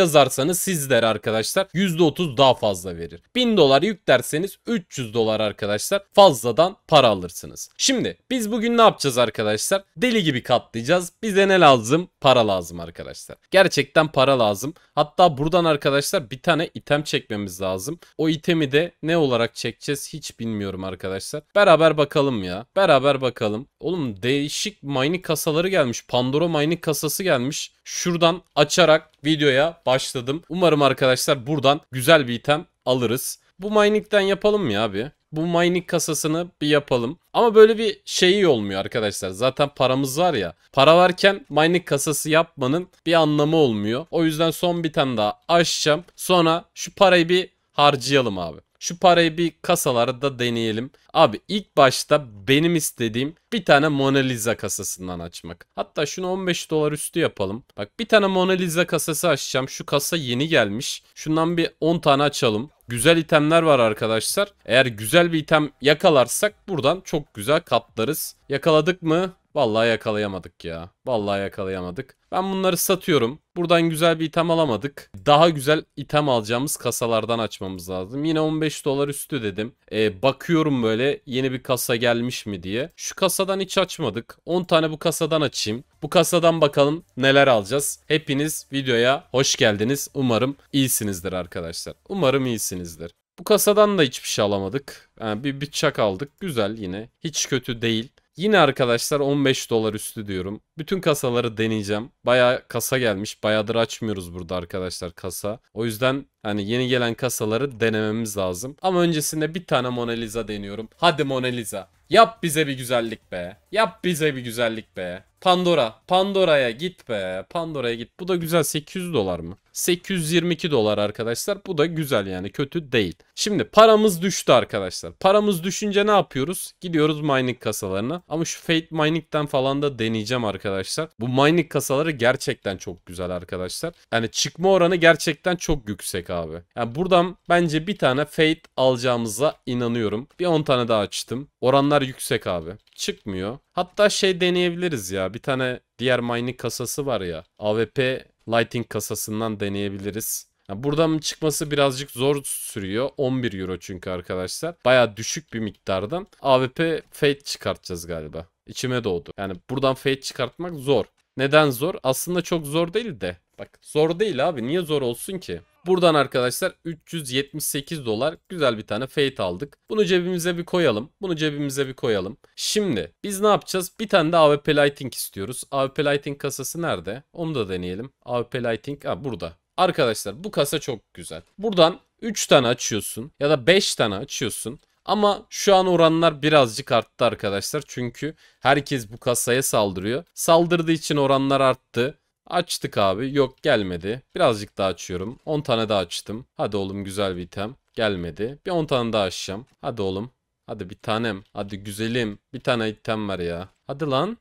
yazarsanız sizler arkadaşlar %30 daha fazla verir. 1000 dolar yüklerseniz 300 dolar arkadaşlar fazladan para alırsınız. Şimdi biz bugün ne yapacağız arkadaşlar? Deli gibi katlayacağız. Bize ne lazım? Para lazım arkadaşlar. Gerçekten para lazım. Hatta buradan arkadaşlar bir tane item çekmemiz lazım. O itemi de ne olarak çekeceğiz hiç bilmiyorum arkadaşlar. Beraber bakalım ya. Beraber bakalım. Oğlum değişik mining kasaları gelmiş. Pandora mining kasası gelmiş. Şuradan açarak videoya başladım. Umarım arkadaşlar buradan güzel bir item alırız. Bu mining'den yapalım mı ya bir? Bu mining kasasını bir yapalım. Ama böyle bir şeyi olmuyor arkadaşlar. Zaten paramız var ya. Para varken mining kasası yapmanın bir anlamı olmuyor. O yüzden son bir tane daha açacağım. Sonra şu parayı bir harcayalım abi. Şu parayı bir kasalarda deneyelim. Abi ilk başta benim istediğim bir tane Mona Lisa kasasından açmak. Hatta şunu 15 dolar üstü yapalım. Bak bir tane Mona Lisa kasası açacağım. Şu kasa yeni gelmiş. Şundan bir 10 tane açalım. Güzel itemler var arkadaşlar. Eğer güzel bir item yakalarsak buradan çok güzel katlarız. Yakaladık mı? Vallahi yakalayamadık ya. Vallahi yakalayamadık. Ben bunları satıyorum. Buradan güzel bir item alamadık. Daha güzel item alacağımız kasalardan açmamız lazım. Yine 15 dolar üstü dedim. Ee, bakıyorum böyle yeni bir kasa gelmiş mi diye. Şu kasadan hiç açmadık. 10 tane bu kasadan açayım. Bu kasadan bakalım neler alacağız. Hepiniz videoya hoş geldiniz. Umarım iyisinizdir arkadaşlar. Umarım iyisinizdir. Bu kasadan da hiçbir şey alamadık. Yani bir bıçak aldık. Güzel yine. Hiç kötü değil. Yine arkadaşlar 15 dolar üstü diyorum. Bütün kasaları deneyeceğim. Baya kasa gelmiş. Bayağıdır açmıyoruz burada arkadaşlar kasa. O yüzden hani yeni gelen kasaları denememiz lazım. Ama öncesinde bir tane Mona Lisa deniyorum. Hadi Mona Lisa. Yap bize bir güzellik be. Yap bize bir güzellik be. Pandora. Pandora'ya git be. Pandora'ya git. Bu da güzel. 800 dolar mı? 822 dolar arkadaşlar. Bu da güzel yani. Kötü değil. Şimdi paramız düştü arkadaşlar. Paramız düşünce ne yapıyoruz? Gidiyoruz mining kasalarına. Ama şu Fate Mining'den falan da deneyeceğim arkadaşlar. Bu mining kasaları gerçekten çok güzel arkadaşlar. Yani çıkma oranı gerçekten çok yüksek abi. Yani buradan bence bir tane Fate alacağımıza inanıyorum. Bir 10 tane daha açtım. Oranlar yüksek abi. Çıkmıyor. Hatta şey deneyebiliriz ya. Bir tane diğer mining kasası var ya. AWP lighting kasasından deneyebiliriz. Yani buradan çıkması birazcık zor sürüyor. 11 euro çünkü arkadaşlar. Baya düşük bir miktardan AWP Fate çıkartacağız galiba. İçime doğdu. Yani buradan Fate çıkartmak zor. Neden zor? Aslında çok zor değil de. Bak zor değil abi. Niye zor olsun ki? Buradan arkadaşlar 378 dolar güzel bir tane Fate aldık. Bunu cebimize bir koyalım. Bunu cebimize bir koyalım. Şimdi biz ne yapacağız? Bir tane de AWP Lighting istiyoruz. AWP Lighting kasası nerede? Onu da deneyelim. AWP Lighting ha, burada. Arkadaşlar bu kasa çok güzel. Buradan 3 tane açıyorsun ya da 5 tane açıyorsun. Ama şu an oranlar birazcık arttı arkadaşlar. Çünkü herkes bu kasaya saldırıyor. Saldırdığı için oranlar arttı. Açtık abi. Yok gelmedi. Birazcık daha açıyorum. 10 tane daha açtım. Hadi oğlum güzel bir item. Gelmedi. Bir 10 tane daha açacağım. Hadi oğlum. Hadi bir tanem. Hadi güzelim. Bir tane item var ya. Hadi lan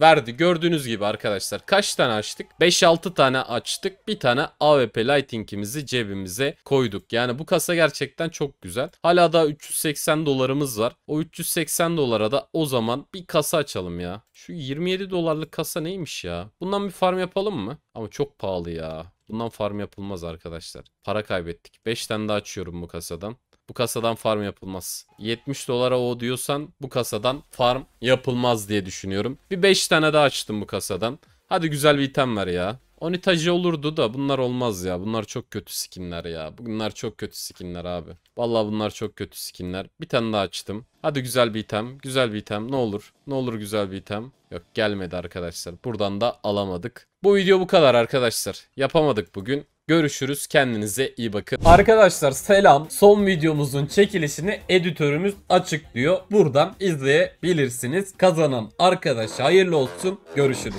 verdi. Gördüğünüz gibi arkadaşlar kaç tane açtık? 5-6 tane açtık. Bir tane AWP Lighting'imizi cebimize koyduk. Yani bu kasa gerçekten çok güzel. Hala da 380 dolarımız var. O 380 dolara da o zaman bir kasa açalım ya. Şu 27 dolarlık kasa neymiş ya? Bundan bir farm yapalım mı? Ama çok pahalı ya. Bundan farm yapılmaz arkadaşlar. Para kaybettik. 5 tane daha açıyorum bu kasadan bu kasadan farm yapılmaz. 70 dolara o diyorsan bu kasadan farm yapılmaz diye düşünüyorum. Bir 5 tane daha açtım bu kasadan. Hadi güzel bir item ver ya. Onitaji olurdu da bunlar olmaz ya. Bunlar çok kötü skinler ya. Bunlar çok kötü skinler abi. Vallahi bunlar çok kötü skinler. Bir tane daha açtım. Hadi güzel bir item. Güzel bir item. Ne olur. Ne olur güzel bir item. Yok gelmedi arkadaşlar. Buradan da alamadık. Bu video bu kadar arkadaşlar. Yapamadık bugün. Görüşürüz. Kendinize iyi bakın. Arkadaşlar selam. Son videomuzun çekilişini editörümüz açıklıyor. Buradan izleyebilirsiniz. Kazanan arkadaş hayırlı olsun. Görüşürüz.